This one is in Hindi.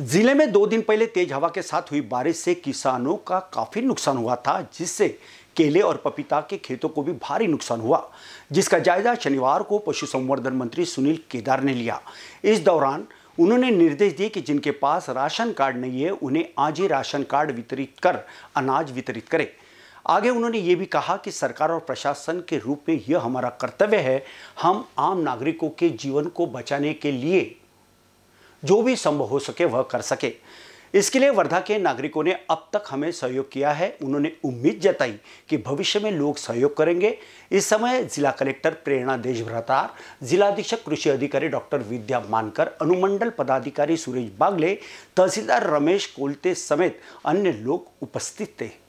जिले में दो दिन पहले तेज हवा के साथ हुई बारिश से किसानों का काफी नुकसान हुआ था जिससे केले और पपीता के खेतों को भी भारी नुकसान हुआ जिसका जायजा शनिवार को पशु संवर्धन मंत्री सुनील केदार ने लिया इस दौरान उन्होंने निर्देश दिए कि जिनके पास राशन कार्ड नहीं है उन्हें आज ही राशन कार्ड वितरित कर अनाज वितरित करें आगे उन्होंने ये भी कहा कि सरकार और प्रशासन के रूप में यह हमारा कर्तव्य है हम आम नागरिकों के जीवन को बचाने के लिए जो भी संभव हो सके वह कर सके इसके लिए वर्धा के नागरिकों ने अब तक हमें सहयोग किया है उन्होंने उम्मीद जताई कि भविष्य में लोग सहयोग करेंगे इस समय जिला कलेक्टर प्रेरणा देशभ्रतार जिलाधीक्षक कृषि अधिकारी डॉक्टर विद्या मानकर अनुमंडल पदाधिकारी सुरेश बागले तहसीलदार रमेश कोलते समेत अन्य लोग उपस्थित थे